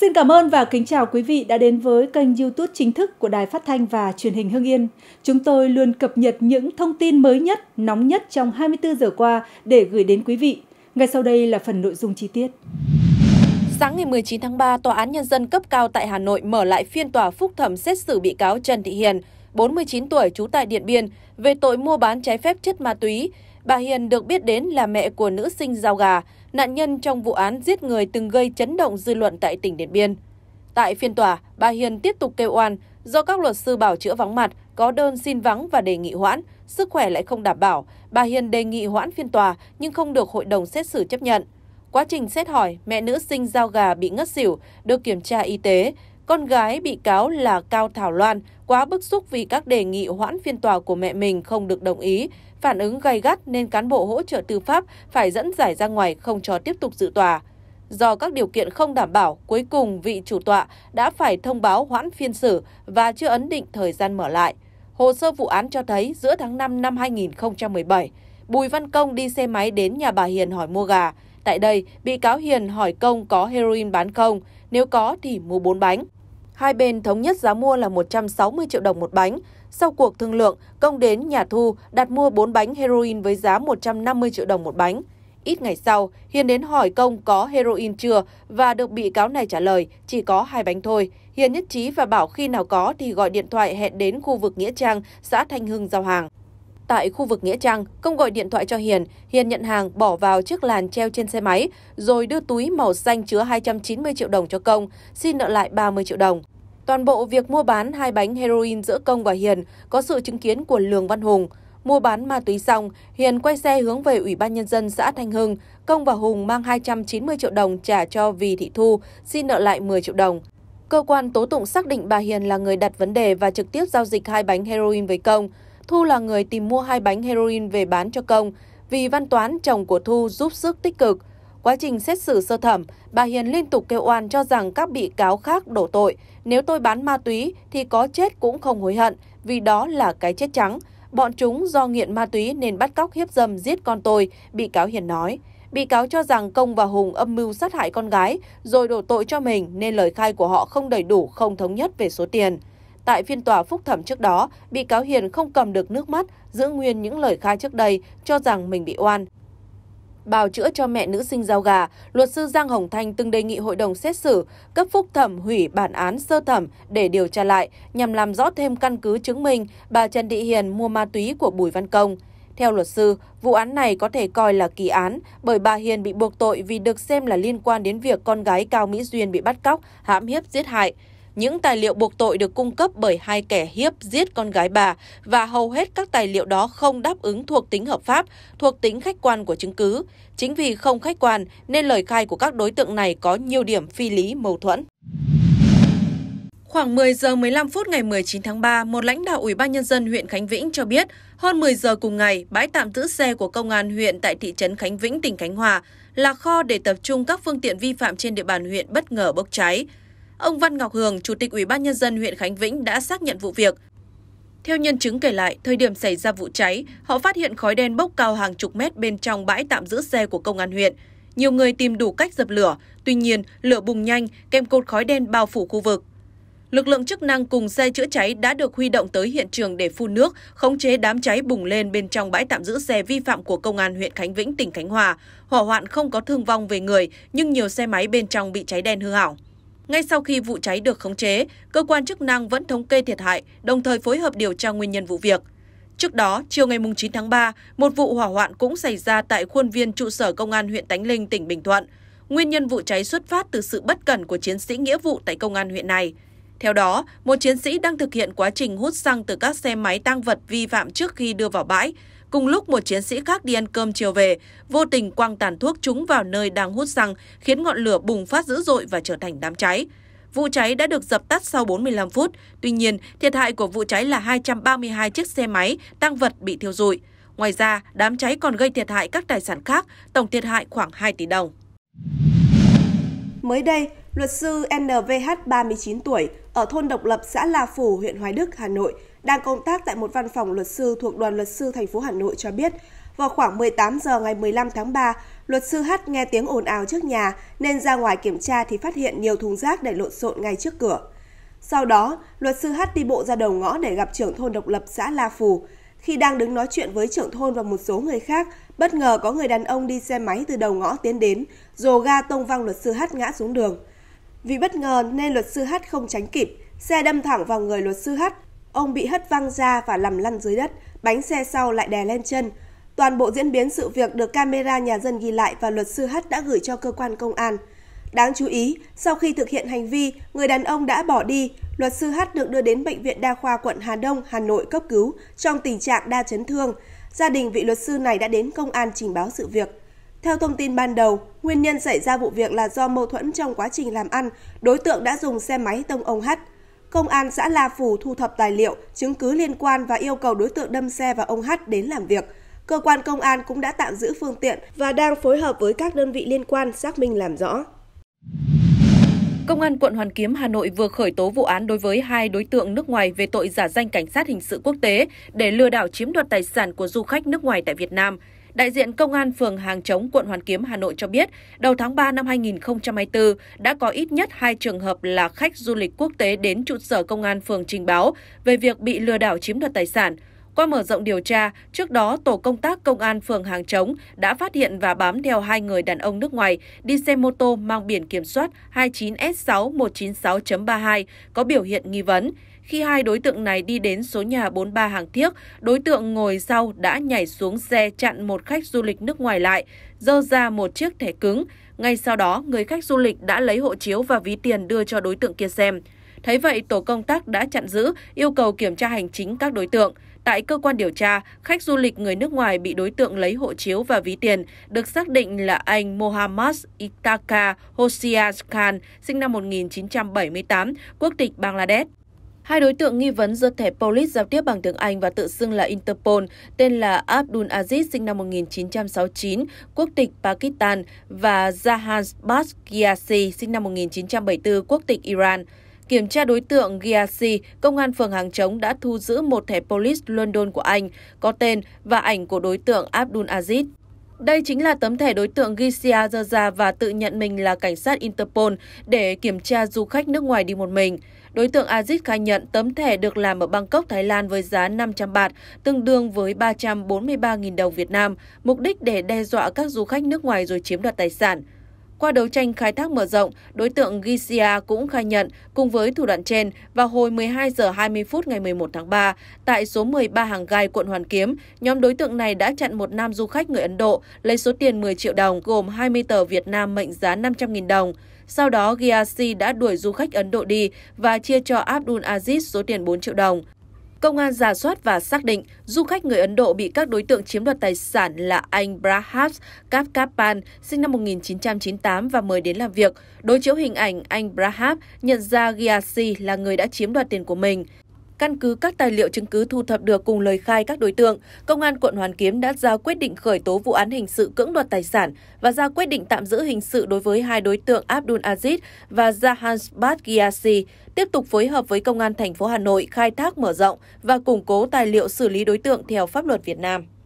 Xin cảm ơn và kính chào quý vị đã đến với kênh YouTube chính thức của Đài Phát thanh và Truyền hình Hưng Yên. Chúng tôi luôn cập nhật những thông tin mới nhất, nóng nhất trong 24 giờ qua để gửi đến quý vị. Ngay sau đây là phần nội dung chi tiết. Sáng ngày 19 tháng 3, Tòa án Nhân dân cấp cao tại Hà Nội mở lại phiên tòa phúc thẩm xét xử bị cáo Trần Thị Hiền, 49 tuổi, trú tại Điện Biên, về tội mua bán trái phép chất ma túy. Bà Hiền được biết đến là mẹ của nữ sinh giao gà, nạn nhân trong vụ án giết người từng gây chấn động dư luận tại tỉnh Điện Biên. Tại phiên tòa, bà Hiền tiếp tục kêu oan do các luật sư bảo chữa vắng mặt, có đơn xin vắng và đề nghị hoãn, sức khỏe lại không đảm bảo. Bà Hiền đề nghị hoãn phiên tòa nhưng không được hội đồng xét xử chấp nhận. Quá trình xét hỏi, mẹ nữ sinh giao gà bị ngất xỉu, được kiểm tra y tế. Con gái bị cáo là Cao Thảo Loan quá bức xúc vì các đề nghị hoãn phiên tòa của mẹ mình không được đồng ý, phản ứng gay gắt nên cán bộ hỗ trợ tư pháp phải dẫn giải ra ngoài không cho tiếp tục dự tòa. Do các điều kiện không đảm bảo, cuối cùng vị chủ tọa đã phải thông báo hoãn phiên xử và chưa ấn định thời gian mở lại. Hồ sơ vụ án cho thấy giữa tháng 5 năm 2017, Bùi Văn Công đi xe máy đến nhà bà Hiền hỏi mua gà. Tại đây, bị cáo Hiền hỏi Công có heroin bán không, nếu có thì mua bốn bánh hai bên thống nhất giá mua là 160 triệu đồng một bánh. Sau cuộc thương lượng, Công đến nhà Thu đặt mua 4 bánh heroin với giá 150 triệu đồng một bánh. Ít ngày sau, Hiền đến hỏi Công có heroin chưa và được bị cáo này trả lời chỉ có hai bánh thôi. Hiền nhất trí và bảo khi nào có thì gọi điện thoại hẹn đến khu vực Nghĩa Trang, xã Thanh Hưng giao hàng tại khu vực Nghĩa Trang, công gọi điện thoại cho Hiền. Hiền nhận hàng bỏ vào chiếc làn treo trên xe máy, rồi đưa túi màu xanh chứa 290 triệu đồng cho công, xin nợ lại 30 triệu đồng. Toàn bộ việc mua bán hai bánh heroin giữa Công và Hiền có sự chứng kiến của Lường Văn Hùng. Mua bán ma túy xong, Hiền quay xe hướng về Ủy ban Nhân dân xã Thanh Hưng. Công và Hùng mang 290 triệu đồng trả cho Vì Thị Thu, xin nợ lại 10 triệu đồng. Cơ quan tố tụng xác định bà Hiền là người đặt vấn đề và trực tiếp giao dịch hai bánh heroin với Công. Thu là người tìm mua hai bánh heroin về bán cho Công. Vì văn toán, chồng của Thu giúp sức tích cực. Quá trình xét xử sơ thẩm, bà Hiền liên tục kêu oan cho rằng các bị cáo khác đổ tội. Nếu tôi bán ma túy thì có chết cũng không hối hận, vì đó là cái chết trắng. Bọn chúng do nghiện ma túy nên bắt cóc hiếp dâm giết con tôi, bị cáo Hiền nói. Bị cáo cho rằng Công và Hùng âm mưu sát hại con gái rồi đổ tội cho mình nên lời khai của họ không đầy đủ, không thống nhất về số tiền. Tại phiên tòa phúc thẩm trước đó, bị cáo Hiền không cầm được nước mắt, giữ nguyên những lời khai trước đây, cho rằng mình bị oan. Bào chữa cho mẹ nữ sinh giao gà, luật sư Giang Hồng Thanh từng đề nghị hội đồng xét xử cấp phúc thẩm hủy bản án sơ thẩm để điều tra lại nhằm làm rõ thêm căn cứ chứng minh bà Trần Thị Hiền mua ma túy của Bùi Văn Công. Theo luật sư, vụ án này có thể coi là kỳ án bởi bà Hiền bị buộc tội vì được xem là liên quan đến việc con gái Cao Mỹ Duyên bị bắt cóc, hãm hiếp giết hại những tài liệu buộc tội được cung cấp bởi hai kẻ hiếp giết con gái bà và hầu hết các tài liệu đó không đáp ứng thuộc tính hợp pháp, thuộc tính khách quan của chứng cứ. Chính vì không khách quan nên lời khai của các đối tượng này có nhiều điểm phi lý mâu thuẫn. Khoảng 10 giờ 15 phút ngày 19 tháng 3, một lãnh đạo Ủy ban Nhân dân huyện Khánh Vĩnh cho biết, hơn 10 giờ cùng ngày, bãi tạm giữ xe của công an huyện tại thị trấn Khánh Vĩnh, tỉnh Khánh Hòa là kho để tập trung các phương tiện vi phạm trên địa bàn huyện bất ngờ bốc cháy. Ông Văn Ngọc Hường, Chủ tịch Ủy ban nhân dân huyện Khánh Vĩnh đã xác nhận vụ việc. Theo nhân chứng kể lại, thời điểm xảy ra vụ cháy, họ phát hiện khói đen bốc cao hàng chục mét bên trong bãi tạm giữ xe của công an huyện. Nhiều người tìm đủ cách dập lửa, tuy nhiên lửa bùng nhanh, kèm cột khói đen bao phủ khu vực. Lực lượng chức năng cùng xe chữa cháy đã được huy động tới hiện trường để phun nước, khống chế đám cháy bùng lên bên trong bãi tạm giữ xe vi phạm của công an huyện Khánh Vĩnh, tỉnh Khánh Hòa. Hỏa hoạn không có thương vong về người, nhưng nhiều xe máy bên trong bị cháy đen hư hỏng. Ngay sau khi vụ cháy được khống chế, cơ quan chức năng vẫn thống kê thiệt hại, đồng thời phối hợp điều tra nguyên nhân vụ việc. Trước đó, chiều ngày 9 tháng 3, một vụ hỏa hoạn cũng xảy ra tại khuôn viên trụ sở Công an huyện Tánh Linh, tỉnh Bình Thuận. Nguyên nhân vụ cháy xuất phát từ sự bất cẩn của chiến sĩ nghĩa vụ tại công an huyện này. Theo đó, một chiến sĩ đang thực hiện quá trình hút xăng từ các xe máy tăng vật vi phạm trước khi đưa vào bãi. Cùng lúc một chiến sĩ khác đi ăn cơm chiều về, vô tình quăng tàn thuốc trúng vào nơi đang hút xăng, khiến ngọn lửa bùng phát dữ dội và trở thành đám cháy. Vụ cháy đã được dập tắt sau 45 phút, tuy nhiên thiệt hại của vụ cháy là 232 chiếc xe máy, tăng vật bị thiêu rụi. Ngoài ra, đám cháy còn gây thiệt hại các tài sản khác, tổng thiệt hại khoảng 2 tỷ đồng. Mới đây, luật sư NVH 39 tuổi ở thôn Độc Lập, xã La Phủ, huyện Hoài Đức, Hà Nội đang công tác tại một văn phòng luật sư thuộc đoàn luật sư thành phố Hà Nội cho biết, vào khoảng 18 giờ ngày 15 tháng 3, luật sư H nghe tiếng ồn ào trước nhà nên ra ngoài kiểm tra thì phát hiện nhiều thùng rác để lộn xộn ngay trước cửa. Sau đó, luật sư H đi bộ ra đầu ngõ để gặp trưởng thôn độc lập xã La Phù. Khi đang đứng nói chuyện với trưởng thôn và một số người khác, bất ngờ có người đàn ông đi xe máy từ đầu ngõ tiến đến, dồ ga tông văng luật sư H ngã xuống đường. Vì bất ngờ nên luật sư H không tránh kịp, xe đâm thẳng vào người luật sư H Ông bị hất văng ra và nằm lăn dưới đất, bánh xe sau lại đè lên chân. Toàn bộ diễn biến sự việc được camera nhà dân ghi lại và luật sư Hất đã gửi cho cơ quan công an. Đáng chú ý, sau khi thực hiện hành vi, người đàn ông đã bỏ đi. Luật sư H được đưa đến Bệnh viện Đa khoa quận Hà Đông, Hà Nội cấp cứu trong tình trạng đa chấn thương. Gia đình vị luật sư này đã đến công an trình báo sự việc. Theo thông tin ban đầu, nguyên nhân xảy ra vụ việc là do mâu thuẫn trong quá trình làm ăn, đối tượng đã dùng xe máy tông ông Hắt. Công an xã La Phủ thu thập tài liệu, chứng cứ liên quan và yêu cầu đối tượng đâm xe và ông H đến làm việc. Cơ quan công an cũng đã tạm giữ phương tiện và đang phối hợp với các đơn vị liên quan xác minh làm rõ. Công an quận Hoàn Kiếm, Hà Nội vừa khởi tố vụ án đối với hai đối tượng nước ngoài về tội giả danh cảnh sát hình sự quốc tế để lừa đảo chiếm đoạt tài sản của du khách nước ngoài tại Việt Nam đại diện Công an phường Hàng Chống, quận Hoàn Kiếm, Hà Nội cho biết, đầu tháng 3 năm 2024 đã có ít nhất hai trường hợp là khách du lịch quốc tế đến trụ sở Công an phường trình báo về việc bị lừa đảo chiếm đoạt tài sản. Qua mở rộng điều tra, trước đó tổ công tác công an phường Hàng chống đã phát hiện và bám theo hai người đàn ông nước ngoài đi xe mô tô mang biển kiểm soát 29S6196.32 có biểu hiện nghi vấn. Khi hai đối tượng này đi đến số nhà 43 Hàng Thiếc, đối tượng ngồi sau đã nhảy xuống xe chặn một khách du lịch nước ngoài lại, dơ ra một chiếc thẻ cứng. Ngay sau đó, người khách du lịch đã lấy hộ chiếu và ví tiền đưa cho đối tượng kia xem. Thấy vậy, tổ công tác đã chặn giữ, yêu cầu kiểm tra hành chính các đối tượng. Tại cơ quan điều tra, khách du lịch người nước ngoài bị đối tượng lấy hộ chiếu và ví tiền được xác định là anh Mohammad Itaka Hosias Khan, sinh năm 1978, quốc tịch Bangladesh. Hai đối tượng nghi vấn giật thẻ Polis giao tiếp bằng tiếng Anh và tự xưng là Interpol, tên là Abdul Aziz sinh năm 1969, quốc tịch Pakistan và Jahan Basgiasi sinh năm 1974, quốc tịch Iran. Kiểm tra đối tượng Gyasi, công an phường Hàng chống đã thu giữ một thẻ Polis London của Anh, có tên và ảnh của đối tượng Abdul Aziz. Đây chính là tấm thẻ đối tượng Gysia dơ ra và tự nhận mình là cảnh sát Interpol để kiểm tra du khách nước ngoài đi một mình. Đối tượng Aziz khai nhận tấm thẻ được làm ở Bangkok, Thái Lan với giá 500 bạt, tương đương với 343.000 đồng Việt Nam, mục đích để đe dọa các du khách nước ngoài rồi chiếm đoạt tài sản. Qua đấu tranh khai thác mở rộng, đối tượng Gisia cũng khai nhận cùng với thủ đoạn trên vào hồi 12 giờ 20 phút ngày 11 tháng 3 tại số 13 hàng gai quận Hoàn Kiếm, nhóm đối tượng này đã chặn một nam du khách người Ấn Độ lấy số tiền 10 triệu đồng gồm 20 tờ Việt Nam mệnh giá 500.000 đồng. Sau đó, Gyasi đã đuổi du khách Ấn Độ đi và chia cho Abdul Aziz số tiền 4 triệu đồng. Công an giả soát và xác định du khách người Ấn Độ bị các đối tượng chiếm đoạt tài sản là anh Brahas Kapkapan, sinh năm 1998 và mời đến làm việc. Đối chiếu hình ảnh anh Brahap nhận ra Gyasi là người đã chiếm đoạt tiền của mình. Căn cứ các tài liệu chứng cứ thu thập được cùng lời khai các đối tượng, Công an quận Hoàn Kiếm đã ra quyết định khởi tố vụ án hình sự cưỡng đoạt tài sản và ra quyết định tạm giữ hình sự đối với hai đối tượng Abdul Aziz và Jahansbad Gyasi, tiếp tục phối hợp với Công an thành phố Hà Nội khai thác mở rộng và củng cố tài liệu xử lý đối tượng theo pháp luật Việt Nam.